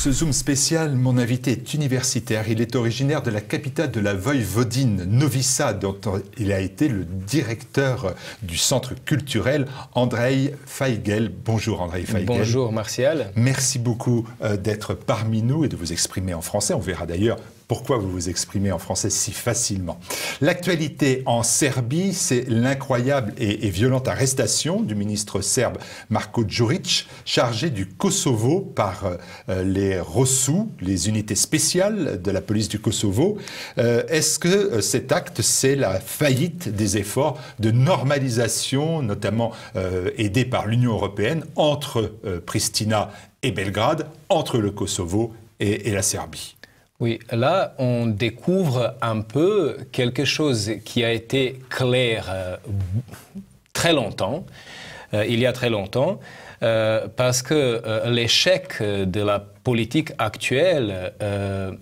ce Zoom spécial, mon invité est universitaire. Il est originaire de la capitale de la Voïvodine, Novissa, dont il a été le directeur du centre culturel, Andrei Feigel. Bonjour Andrei Feigel. Bonjour Martial. Merci beaucoup euh, d'être parmi nous et de vous exprimer en français. On verra d'ailleurs pourquoi vous vous exprimez en français si facilement. L'actualité en Serbie, c'est l'incroyable et, violente arrestation du ministre serbe Marko Djuric, chargé du Kosovo par euh, les ROSU, les unités spéciales de la police du Kosovo. Euh, est-ce que euh, cet acte, c'est la faillite des efforts de normalisation, notamment aidés par l'Union européenne, entre Pristina et Belgrade, entre le Kosovo et la Serbie oui, là, on découvre un peu quelque chose qui a été clair euh, très longtemps, euh, il y a très longtemps, euh, parce que l'échec de la politique actuelle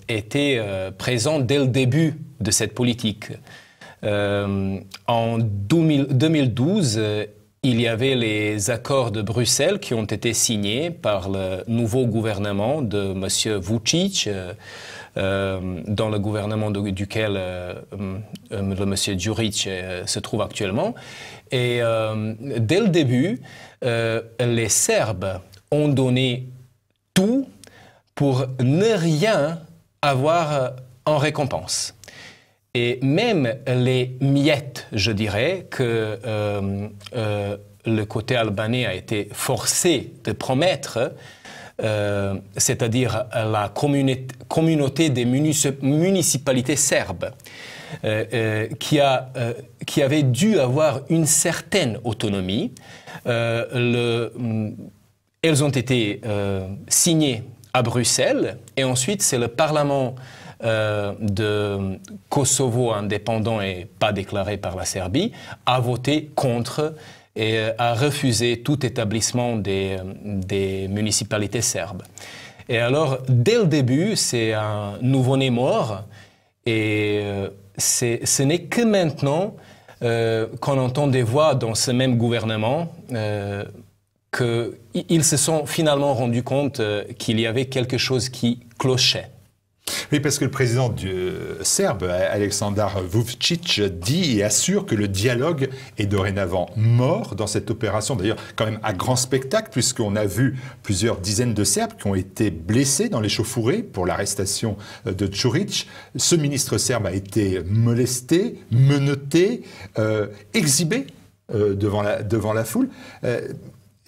était présent dès le début de cette politique. en 2012, il y avait les accords de Bruxelles qui ont été signés par le nouveau gouvernement de M. Vucic euh, dans le gouvernement duquel euh, euh, le monsieur se trouve actuellement. Et dès le début, les Serbes ont donné tout pour ne rien avoir en récompense. Et même les miettes, je dirais, que le côté albanais a été forcé de promettre, euh, c'est-à-dire euh, la communauté des municipalités serbes, euh, qui, a, qui avait dû avoir une certaine autonomie. Mm, elles ont été signées à Bruxelles et ensuite c'est le Parlement de Kosovo indépendant et pas déclaré par la Serbie, a voté contre et euh, a refusé tout établissement euh, des, municipalités serbes. Et alors, dès le début, c'est un nouveau-né mort, et euh, ce n'est que maintenant qu'on entend des voix dans ce même gouvernement qu'ils se sont finalement rendus compte qu'il y avait quelque chose qui clochait. Oui, parce que le président du, euh, serbe, Aleksandar Vucic, dit et assure que le dialogue est dorénavant mort dans cette opération. D'ailleurs, quand même à grand spectacle, puisqu'on a vu plusieurs dizaines de Serbes qui ont été blessés dans les chauffourées pour l'arrestation euh, de Tchuric. Ce ministre serbe a été molesté, menotté, euh, exhibé devant, devant la foule.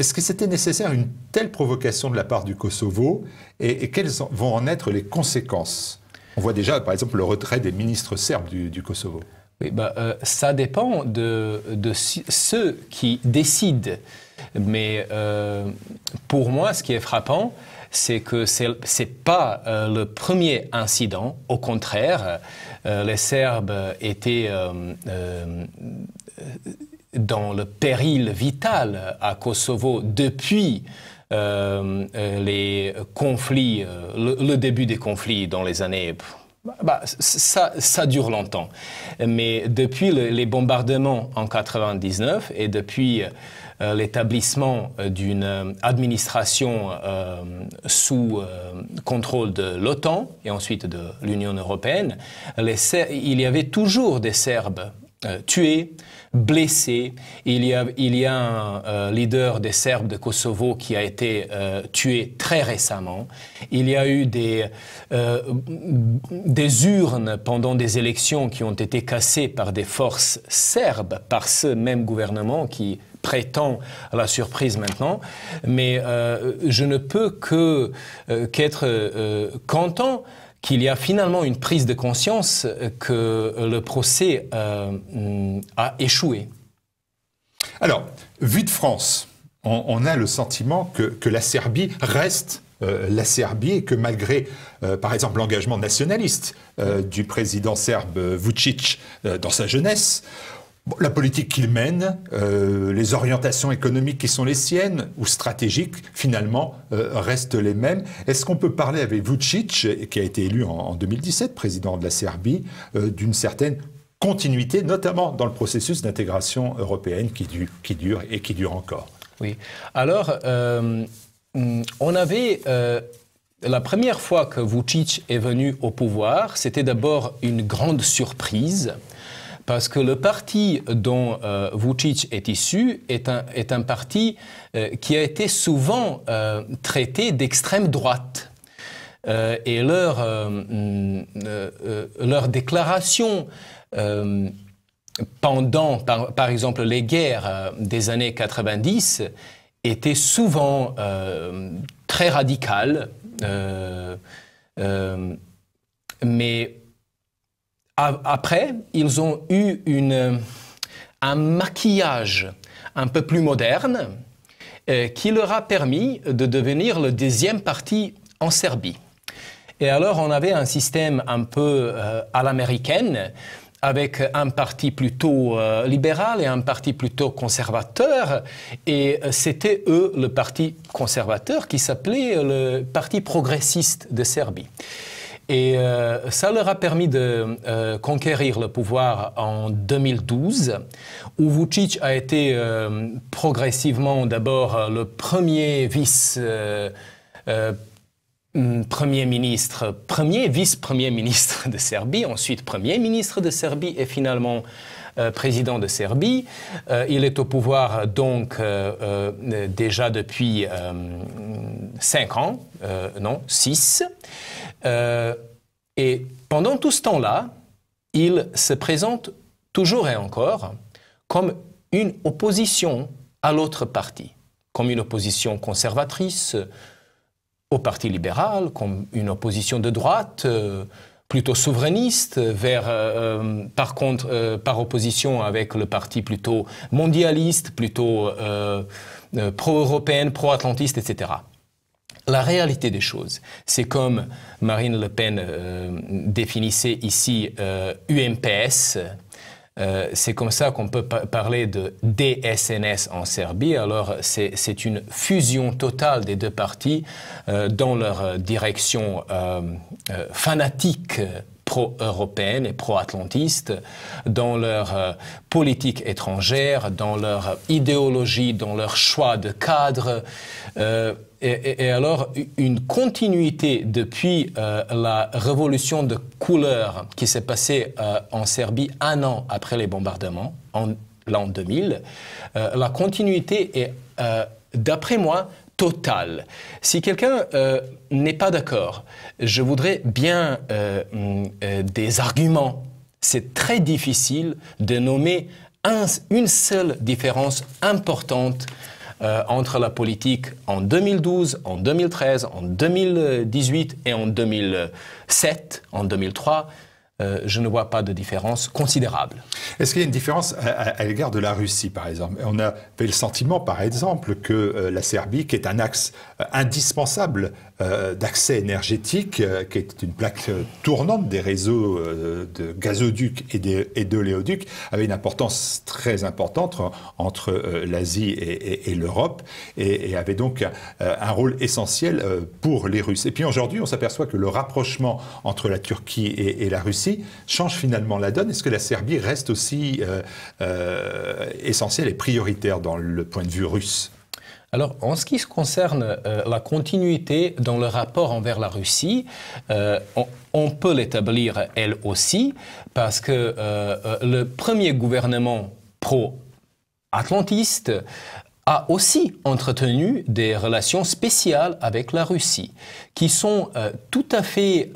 Est-ce que c'était nécessaire une telle provocation de la part du Kosovo et, quelles vont en être les conséquences On voit déjà, par exemple, le retrait des ministres serbes du, Kosovo. Oui, bah, euh, ça dépend de, ceux qui décident. Mais euh, pour moi, ce qui est frappant, c'est que ce n'est pas euh, le premier incident. Au contraire, les Serbes étaient dans le péril vital à Kosovo depuis euh, euh, les conflits, euh, le, début des conflits dans les années. Bah, ça, ça, dure longtemps. Mais depuis les bombardements en 99 et depuis l'établissement d'une administration sous contrôle de l'OTAN et ensuite de l'Union européenne, il y avait toujours des Serbes tués, blessé, Il y a, il y a un euh, leader des Serbes de Kosovo qui a été euh, tué très récemment. Il y a eu des, euh, des urnes pendant des élections qui ont été cassées par des forces serbes, par ce même gouvernement qui prétend à la surprise maintenant, mais je ne peux que qu'être content qu'il y a finalement une prise de conscience que le procès euh, a échoué Alors, vu de France, on, a le sentiment que, la Serbie reste euh, la Serbie et que malgré, euh, par exemple, l'engagement nationaliste du président serbe Vucic dans sa jeunesse, la politique qu'il mène, euh, les orientations économiques qui sont les siennes ou stratégiques, finalement, euh, restent les mêmes. Est-ce qu'on peut parler avec Vucic, qui a été élu en, 2017 président de la Serbie, euh, d'une certaine continuité, notamment dans le processus d'intégration européenne qui dure, qui dure, et qui dure encore Oui. Alors, on avait... La première fois que Vucic est venu au pouvoir, c'était d'abord une grande surprise. Parce que le parti dont euh, Vucic est issu est un, est un parti euh, qui a été souvent euh, traité d'extrême droite. et leur, mm, leur déclaration pendant, par, exemple, les guerres des années 90 était souvent très radicale. mais après, ils ont eu un maquillage un peu plus moderne euh, qui leur a permis de devenir le deuxième parti en Serbie. Et alors, on avait un système un peu euh, à l'américaine, avec un parti plutôt euh, libéral et un parti plutôt conservateur. Et c'était eux, le parti conservateur, qui s'appelait le Parti progressiste de Serbie. Et euh, ça leur a permis de euh, conquérir le pouvoir en 2012, où Vucic a été euh, progressivement d'abord le premier vice... Hmm, premier ministre, premier vice-premier ministre de Serbie, ensuite premier ministre de Serbie et finalement président de Serbie. il est au pouvoir donc déjà depuis hmm, cinq ans, non, 6. Euh, et pendant tout ce temps-là, il se présente toujours et encore comme une opposition à l'autre parti, comme une opposition conservatrice au Parti libéral, comme une opposition de droite, euh, plutôt souverainiste, euh, par contre, par opposition avec le parti plutôt mondialiste, plutôt pro européen pro-atlantiste, etc. La réalité des choses, c'est comme Marine Le Pen euh, définissait ici UMPS, euh, euh, c'est comme ça qu'on peut parler de DSNS en Serbie. Alors, c'est une fusion totale des deux partis dans leur direction fanatique pro-européenne et pro atlantistes dans leur euh, politique étrangère, dans leur idéologie, dans leur choix de cadre. Euh, et, alors, une continuité depuis euh, la révolution de couleur qui s'est passée en Serbie un an après les bombardements, en l'an 2000, la continuité est, d'après moi, total. Si quelqu'un euh, n'est pas d'accord, je voudrais bien euh, euh, des arguments. C'est très difficile de nommer une seule différence importante entre la politique en 2012, en 2013, en 2018 et en 2007, en 2003. Euh, je ne vois pas de différence considérable. Est-ce qu'il y a une différence à, l'égard de la Russie, par exemple On fait le sentiment, par exemple, que euh, la Serbie, qui est un axe euh, indispensable d'accès énergétique, qui est une plaque tournante des réseaux de gazoducs et, de et d'oléoducs, avait une importance très importante entre l'Asie et, l'Europe, et, avait donc un rôle essentiel pour les Russes. Et puis aujourd'hui, on s'aperçoit que le rapprochement entre la Turquie et la Russie, change finalement la donne Est-ce que la Serbie reste aussi euh, euh, essentielle et prioritaire dans le point de vue russe alors, en ce qui concerne euh, la continuité dans le rapport envers la Russie, on, peut l'établir elle aussi, parce que le premier gouvernement pro-atlantiste a aussi entretenu des relations spéciales avec la Russie, qui sont tout à fait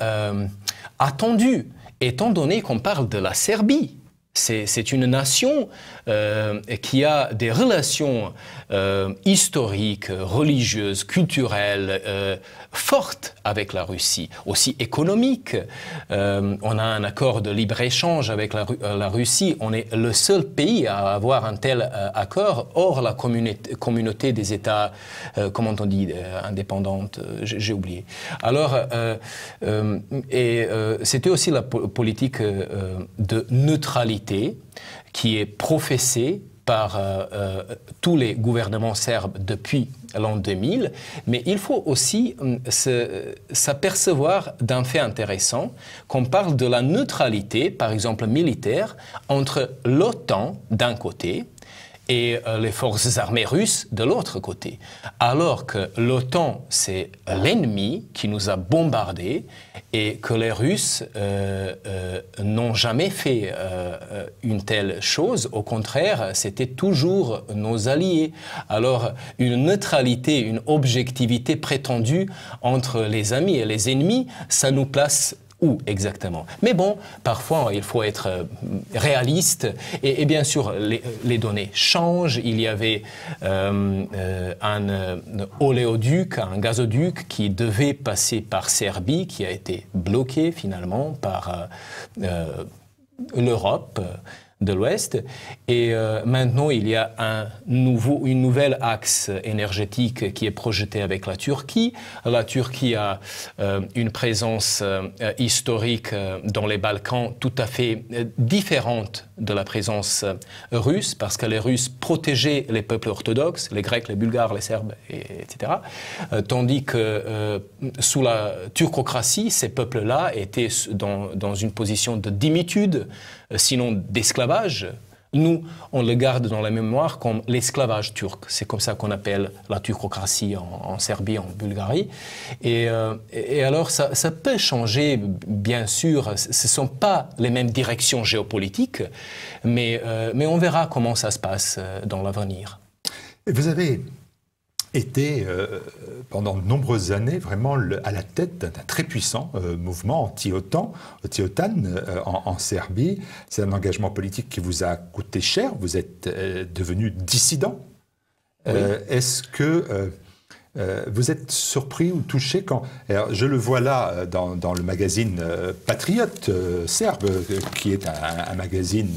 attendues étant donné qu'on parle de la Serbie, c'est une nation euh, qui a des relations euh, historiques, religieuses, culturelles euh, fortes avec la Russie, aussi économiques. on a un accord de libre-échange avec la, Russie. On est le seul pays à avoir un tel accord, hors la communauté, des États, comment on dit, indépendantes, j'ai oublié. Alors, et c'était aussi la politique de neutralité qui est professée par euh, euh, tous les gouvernements serbes depuis l'an 2000, mais il faut aussi hum, euh, s'apercevoir d'un fait intéressant, qu'on parle de la neutralité, par exemple militaire, entre l'OTAN d'un côté et euh, les forces armées russes de l'autre côté. Alors que l'OTAN, c'est l'ennemi qui nous a bombardés et que les Russes euh, euh, n'ont jamais fait une telle chose. Au contraire, c'était toujours nos alliés. Alors, une neutralité, une objectivité prétendue entre les amis et les ennemis, ça nous place où exactement. Mais bon, parfois, il faut être euh, réaliste. Et, bien sûr, les, données changent. Il y avait euh, euh, un oléoduc, un gazoduc qui devait passer par Serbie, qui a été bloqué finalement par l'Europe de l'Ouest. Et euh, maintenant, il y a un nouveau, une nouvelle axe énergétique qui est projeté avec la Turquie. La Turquie a euh, une présence euh, historique dans les Balkans tout à fait différente de la présence russe, parce que les Russes protégeaient les peuples orthodoxes, les Grecs, les Bulgares, les Serbes, etc. tandis que sous la turcocratie, ces peuples-là étaient dans, dans une position de dimitude, sinon d'esclavage nous, on le garde dans la mémoire comme l'esclavage turc. C'est comme ça qu'on appelle la turcocratie en, Serbie, en Bulgarie. Et, euh, alors, ça, peut changer, bien sûr. Ce ne sont pas les mêmes directions géopolitiques, mais, euh, mais on verra comment ça se passe euh, dans l'avenir. Vous avez était euh, pendant de nombreuses années vraiment à la tête d'un très puissant euh, mouvement anti-OTAN, euh, en, Serbie. C'est un engagement politique qui vous a coûté cher. Vous êtes devenu dissident. Est-ce que euh, vous êtes surpris ou touché quand je le vois là euh, dans, le magazine euh, Patriote serbe, qui est un, magazine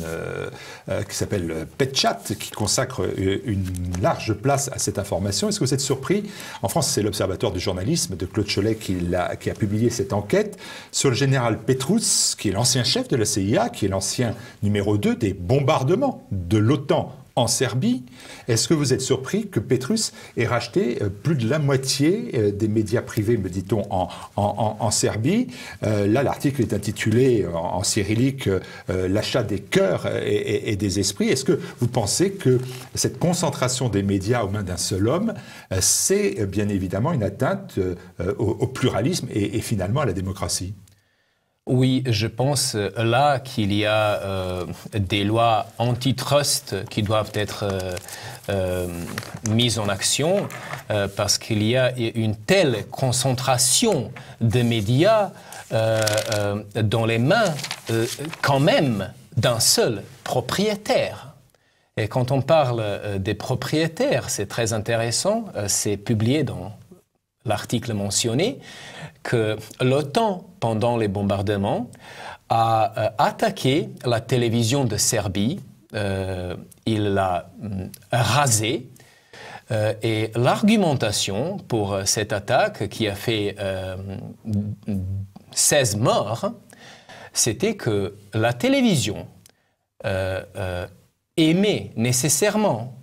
qui s'appelle Petchat, qui consacre une large place à cette information. Est-ce que vous êtes surpris En France, c'est l'Observatoire du journalisme de Claude Cholet qui, a, qui a publié cette enquête sur le général Petrus, qui est l'ancien chef de la CIA, qui est l'ancien numéro 2 des bombardements de l'OTAN en Serbie. Est-ce que vous êtes surpris que Petrus ait racheté euh, plus de la moitié euh, des médias privés, me dit-on, en, Serbie euh, Là, l'article est intitulé en, cyrillique L'achat des cœurs et, des esprits. Est-ce que vous pensez que cette concentration des médias aux mains d'un seul homme, c'est bien évidemment une atteinte au, pluralisme et finalement à la démocratie oui, je pense euh, là qu'il y a euh, des lois antitrust qui doivent être euh, mises en action parce qu'il y a une telle concentration de médias dans les mains quand même d'un seul propriétaire. Et quand on parle des propriétaires, c'est très intéressant, c'est publié dans l'article mentionné que l'OTAN, pendant les bombardements, a euh, attaqué la télévision de Serbie, euh, il l'a mm, rasée, euh, et l'argumentation pour cette attaque qui a fait 16 morts, c'était que la télévision aimait nécessairement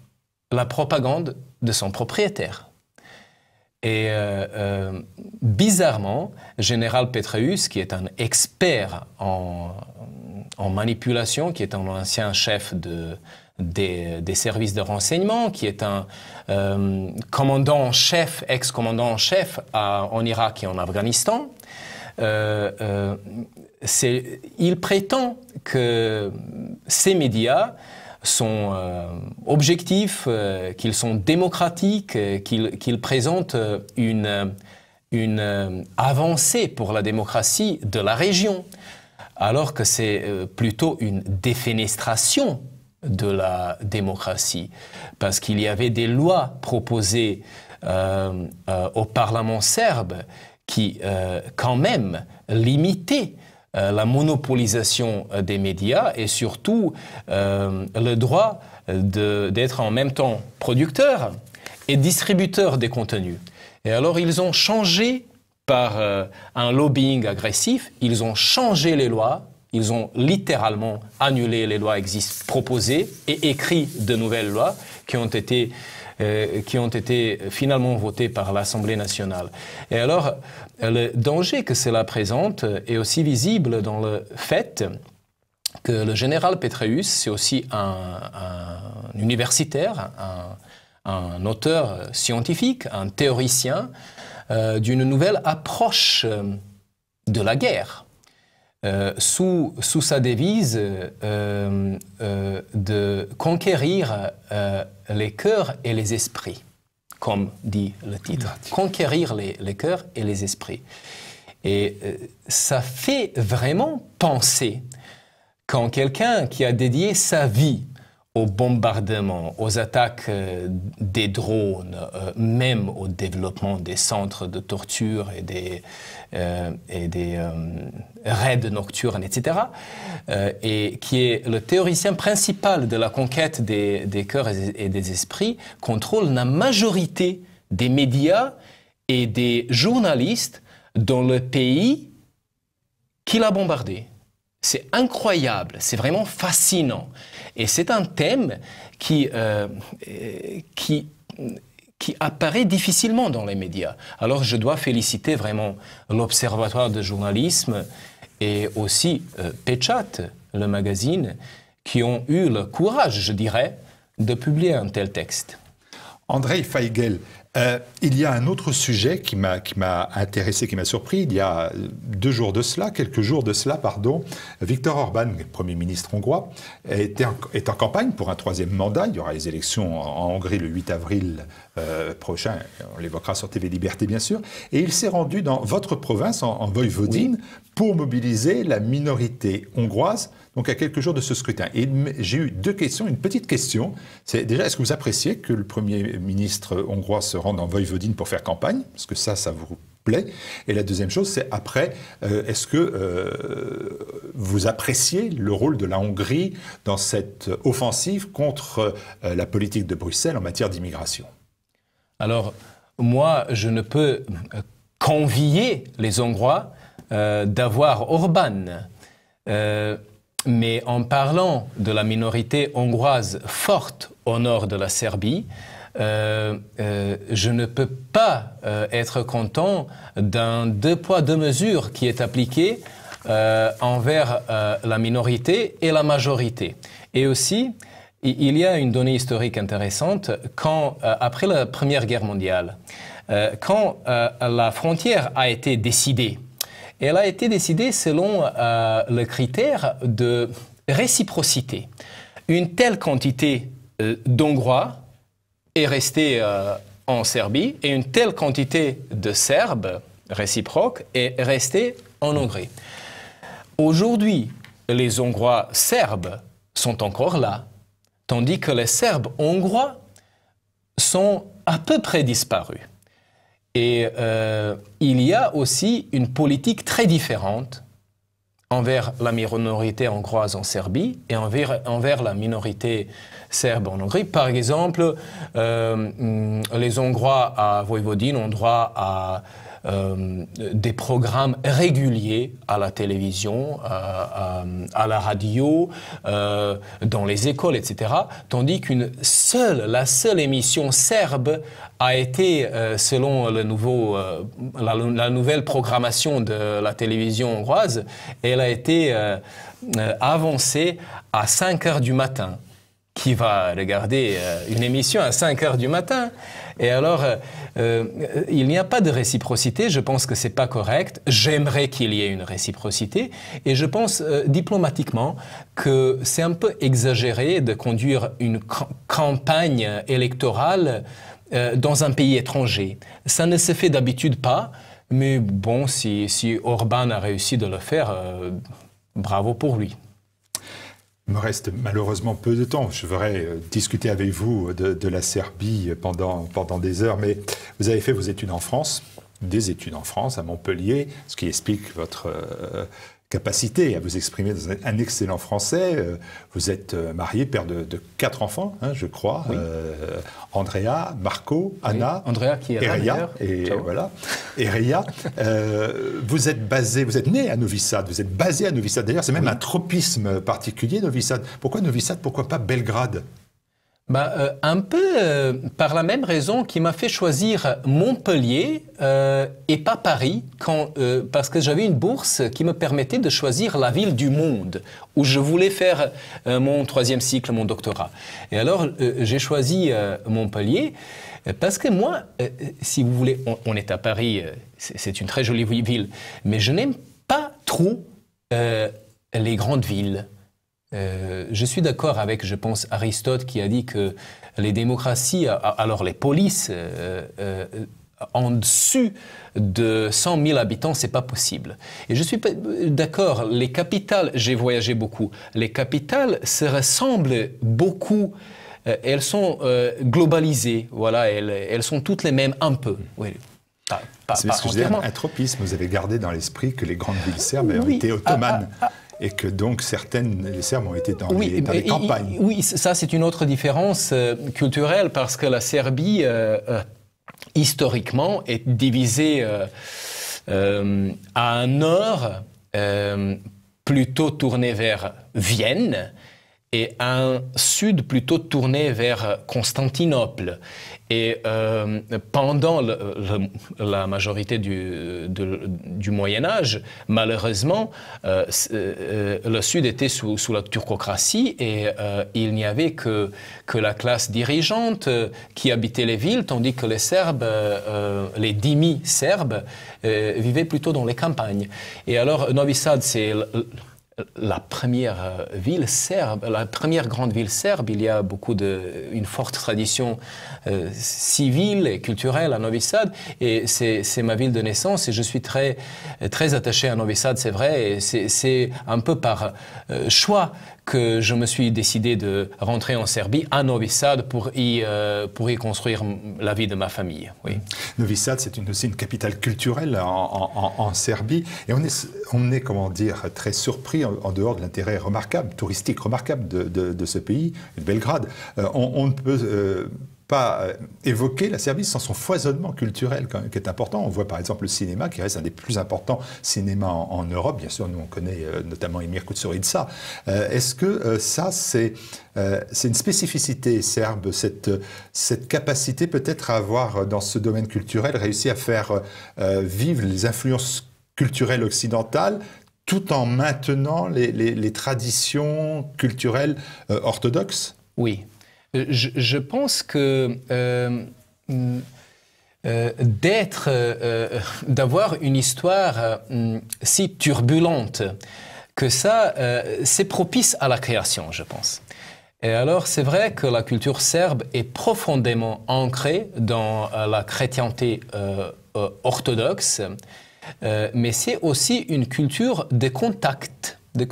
la propagande de son propriétaire. Et euh, euh, bizarrement, Général Petraeus, qui est un expert en, manipulation, qui est un ancien chef de, des, services de renseignement, qui est un euh, commandant en chef, ex-commandant en chef en Irak et en Afghanistan, il prétend que ces médias sont euh, objectifs, euh, qu'ils sont démocratiques, euh, qu'ils présentent une, une avancée pour la démocratie de la région, alors que c'est plutôt une défenestration de la démocratie, parce qu'il y avait des lois proposées au Parlement serbe qui, quand même, limitaient euh, la monopolisation euh, des médias et surtout euh, le droit d'être en même temps producteur et distributeur des contenus. Et alors ils ont changé par un lobbying agressif, ils ont changé les lois, ils ont littéralement annulé les lois existantes, proposées et écrit de nouvelles lois qui ont été euh, qui ont été finalement votés par l'Assemblée nationale. Et alors, le danger que cela présente est aussi visible dans le fait que le général Petraeus, c'est aussi un, universitaire, un, auteur scientifique, un théoricien euh, d'une nouvelle approche de la guerre. Euh, sous, sous, sa devise euh, euh, de conquérir les cœurs et les esprits, comme dit le titre. Conquérir les, les cœurs et les esprits. Et ça fait vraiment penser quand quelqu'un qui a dédié sa vie aux bombardements, aux attaques euh, des drones, euh, même au développement des centres de torture et des, euh, raids nocturnes, etc., et qui est le théoricien principal de la conquête des, des cœurs et des esprits, contrôle la majorité des médias et des journalistes dans le pays qu'il a bombardé. C'est incroyable, c'est vraiment fascinant. Et c'est un thème qui, euh, euh, qui, qui apparaît difficilement dans les médias. Alors je dois féliciter vraiment l'Observatoire de journalisme et aussi euh, Pechat, le magazine, qui ont eu le courage, je dirais, de publier un tel texte. André Feigel. Euh, il y a un autre sujet qui m'a intéressé, qui m'a surpris. Il y a deux jours de cela, quelques jours de cela, pardon, Viktor Orban, Premier ministre hongrois, est en, campagne pour un troisième mandat. Il y aura les élections en, Hongrie le 8 avril euh, prochain. On l'évoquera sur TV Liberté, bien sûr. Et il s'est rendu dans votre province, en, Voïvodine, pour mobiliser la minorité hongroise donc à quelques jours de ce scrutin. Et j'ai eu deux questions. Une petite question, c'est déjà, est-ce que vous appréciez que le Premier ministre hongrois se rende en Voïvodine pour faire campagne Parce que ça, ça vous plaît. Et la deuxième chose, c'est après, euh, est-ce que euh, vous appréciez le rôle de la Hongrie dans cette offensive contre euh, la politique de Bruxelles en matière d'immigration Alors, moi, je ne peux qu'envier les Hongrois d'avoir Orban. Mais en parlant de la minorité hongroise forte au nord de la Serbie, euh, euh je ne peux pas euh, être content d'un deux poids deux mesures qui est appliqué euh, envers la minorité et la majorité. Et aussi, il y a une donnée historique intéressante quand après la Première Guerre mondiale, quand la frontière a été décidée elle a été décidée selon euh, le critère de réciprocité. Une telle quantité euh, d'Hongrois est restée euh, en Serbie et une telle quantité de Serbes réciproques est restée en Hongrie. Aujourd'hui, les Hongrois serbes sont encore là, tandis que les Serbes hongrois sont à peu près disparus. Et euh, il y a aussi une politique très différente envers la minorité hongroise en Serbie et envers, envers la minorité serbe en Hongrie. Par exemple, euh, les Hongrois à Voïvodine ont droit à euh, des programmes réguliers à la télévision, euh, euh, à, la radio, dans les écoles, etc. Tandis qu'une seule, la seule émission serbe a été, selon la, nouvelle programmation de la télévision hongroise, elle a été avancée à 5 heures du matin. Qui va regarder une émission à 5 heures du matin et alors, euh, euh, il n'y a pas de réciprocité, je pense que ce n'est pas correct, j'aimerais qu'il y ait une réciprocité, et je pense euh, diplomatiquement que c'est un peu exagéré de conduire une campagne électorale euh, dans un pays étranger. Ça ne se fait d'habitude pas, mais bon, si, si Orban a réussi de le faire, euh, bravo pour lui me reste malheureusement peu de temps. Je voudrais euh, discuter avec vous de, la Serbie pendant, pendant des heures, mais vous avez fait vos études en France, des études en France, à Montpellier, ce qui explique votre, euh, capacité à vous exprimer dans un excellent français. Euh, vous êtes euh, marié, père de, quatre enfants, hein, je crois. Euh, Andrea, Marco, Anna. Andrea qui est et voilà. Et vous êtes basé, vous êtes né à Sad, vous êtes basé à Sad. D'ailleurs, c'est même un tropisme particulier, Sad. Pourquoi Sad, Pourquoi pas Belgrade bah, euh, un peu euh, par la même raison qui m'a fait choisir Montpellier euh, et pas Paris, parce que j'avais une bourse qui me permettait de choisir la ville du monde, où je voulais faire mon troisième cycle, mon doctorat. Et alors, j'ai choisi Montpellier. Parce que moi, si vous voulez, on est à Paris, c'est une très jolie ville, mais je n'aime pas trop les grandes villes. Euh, je suis d'accord avec, je pense, Aristote qui a dit que les démocraties, alors les polices, euh, euh, en dessus de 100 000 habitants, c'est pas possible. Et je suis d'accord, les capitales, j'ai voyagé beaucoup, les capitales se ressemblent beaucoup. Elles sont globalisées, voilà, elles, sont toutes les mêmes un peu. Mm. Oui. c'est ce un tropisme. Vous avez gardé dans l'esprit que les grandes villes serbes étaient ah, ah, ottomanes. Ah, et que donc certaines les Serbes ont été dans, les, campagnes. oui, ça c'est une autre différence euh, culturelle parce que la Serbie euh, euh, historiquement est divisée à un nord plutôt tourné vers Vienne et un sud plutôt tourné vers euh, Constantinople. Et euh, pendant la majorité du, Moyen Âge, malheureusement, euh, le Sud était sous, la turcocratie et il n'y avait que, que la classe dirigeante qui habitait les villes, tandis que les Serbes, les demi serbes, vivaient plutôt dans les campagnes. Et alors, Novi Sad, c'est la première euh, ville serbe, la première grande ville serbe, il y a beaucoup de, une forte tradition euh, civile et culturelle à Novi Sad, et c'est ma ville de naissance, et je suis très, très attaché à Novi Sad, c'est vrai, et c'est un peu par euh, choix que je me suis décidé de rentrer en Serbie, à Novi Sad, pour y, pour y construire la vie de ma famille. Oui. Novi Sad, c'est aussi une capitale culturelle en, en, en, Serbie, et on est, on est, comment dire, très surpris en dehors de l'intérêt remarquable, touristique remarquable de, ce pays, de Belgrade, euh, on, ne peut euh, pas euh, évoquer la Serbie sans son foisonnement culturel qui est important. On voit par exemple le cinéma qui reste un des plus importants cinémas en, Europe. Bien sûr, nous on connaît notamment Emir Kusturica. Est-ce que ça c'est une spécificité serbe, cette, cette capacité peut-être à avoir dans ce domaine culturel réussi à faire vivre les influences culturelles occidentales tout en maintenant les, traditions culturelles euh, orthodoxes Oui. Euh, je, pense que euh, mm, d'avoir une histoire mm, si turbulente que ça, c'est propice à la création, je pense. Et alors, c'est vrai que la culture serbe est profondément ancrée dans la chrétienté orthodoxe. Euh, mais c'est aussi une culture de contact, de,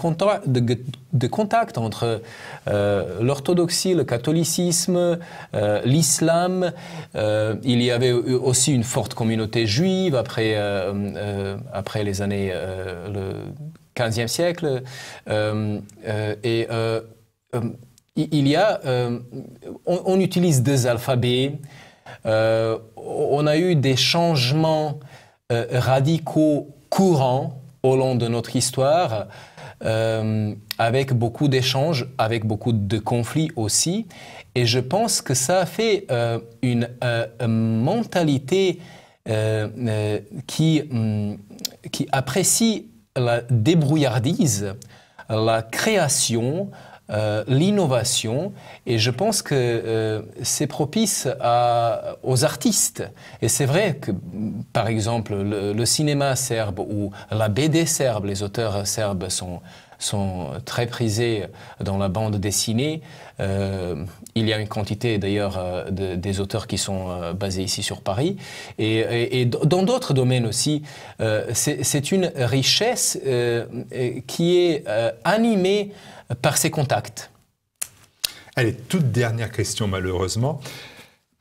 de, contact entre euh, l'orthodoxie, le catholicisme, euh, l'islam. il y avait aussi une forte communauté juive après, après les années le 15e siècle. et il y a, on, on, utilise des alphabets. on a eu des changements euh, radicaux courants au long de notre histoire, euh, avec beaucoup d'échanges, avec beaucoup de conflits aussi. Et je pense que ça fait euh, une, mentalité hum, qui apprécie la débrouillardise, la création, euh, l'innovation et je pense que euh, c'est propice à, aux artistes. Et c'est vrai que, par exemple, le, cinéma serbe ou la BD serbe, les auteurs serbes sont, sont très prisés dans la bande dessinée. Euh, il y a une quantité d'ailleurs des auteurs qui sont basés ici sur Paris. Et, et dans d'autres domaines aussi, c'est une richesse qui est animée par ses contacts. Allez, toute dernière question malheureusement.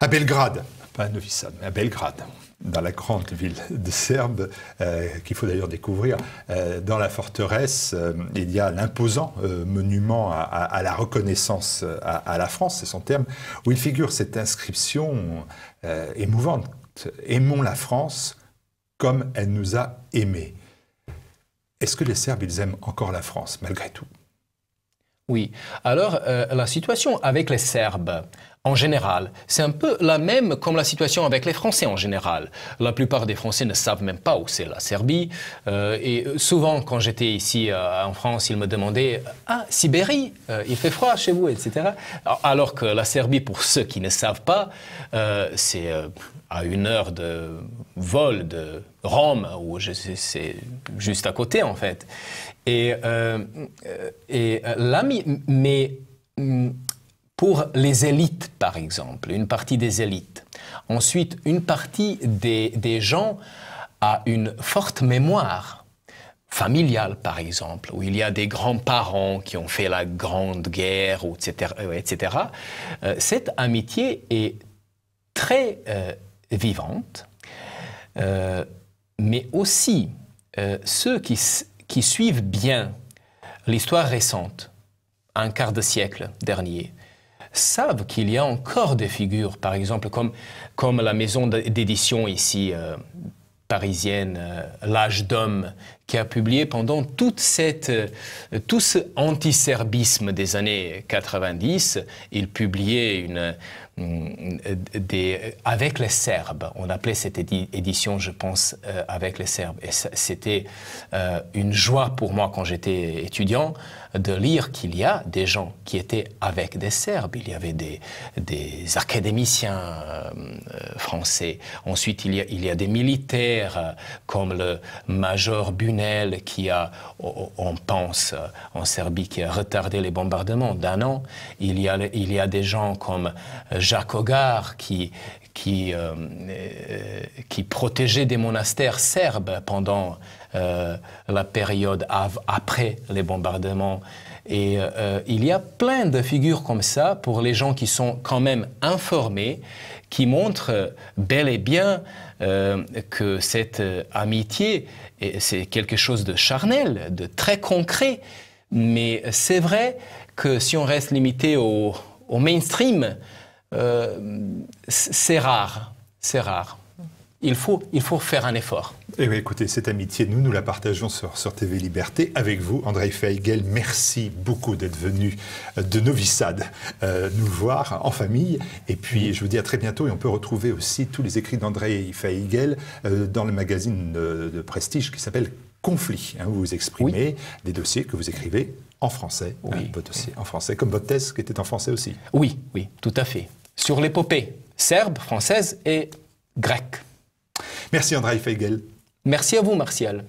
À Belgrade, pas à Novi Sad, mais à Belgrade, dans la grande ville de Serbe, euh, qu'il faut d'ailleurs découvrir, euh, dans la forteresse, euh, il y a l'imposant monument à, la reconnaissance à, à la France, c'est son terme, où il figure cette inscription émouvante Aimons la France comme elle nous a aimés. Est-ce que les Serbes, ils aiment encore la France, malgré tout oui. Alors, euh, la situation avec les Serbes en général. C'est un peu la même comme la situation avec les Français en général. La plupart des Français ne savent même pas où c'est la Serbie. Euh, et souvent, quand j'étais ici euh, en France, ils me demandaient Ah, Sibérie, euh, il fait froid chez vous, etc. Alors que la Serbie, pour ceux qui ne savent pas, euh, c'est à une heure de vol de Rome, où c'est juste à côté en fait. Et, et l'ami, mais pour les élites, par exemple, une partie des élites. Ensuite, une partie des, gens a une forte mémoire familiale, par exemple, où il y a des grands-parents qui ont fait la Grande Guerre, etc., euh, etc. Euh, cette amitié est très euh, vivante, mais aussi ceux qui suivent bien l'histoire récente, un quart de siècle dernier, savent qu'il y a encore des figures, par exemple comme, comme la maison d'édition ici euh, parisienne, euh, L'âge d'homme, qui a publié pendant toute cette, euh, tout ce antiserbisme des années 90, il publiait une, mm, des, avec les Serbes. On appelait cette édition, je pense, euh, avec les Serbes. Et c'était euh, une joie pour moi quand j'étais étudiant de lire qu'il y a des gens qui étaient avec des Serbes. Il y avait des, des académiciens français. Ensuite, il y, a, il y a des militaires comme le major Bunin qui a, on pense euh, en Serbie, qui a retardé les bombardements d'un an. Il y, a, il y a des gens comme euh, Jacques Hogar qui, qui, euh, qui protégeait des monastères serbes pendant la période après les bombardements. Et il y a plein de figures comme ça pour les gens qui sont quand même informés, qui montre euh, bel et bien euh, que cette euh, amitié, c'est quelque chose de charnel, de très concret. Mais c'est vrai que si on reste limité au, mainstream, c'est rare. C'est rare il faut, il faut faire un effort. Eh écoutez, cette amitié, nous, nous la partageons sur, sur TV Liberté avec vous, André Feigel. Merci beaucoup d'être venu euh, de Novissade euh, nous voir en famille. Et puis, je vous dis à très bientôt. Et on peut retrouver aussi tous les écrits d'André Feigel euh, dans le magazine de prestige qui s'appelle Conflit. Vous hein, où vous exprimez des dossiers que vous écrivez en français, oui. en français, comme votre thèse qui était en français aussi. Oui, oui, tout à fait. Sur l'épopée serbe, française et grecque. Merci André Feigel. Merci à vous, Martial.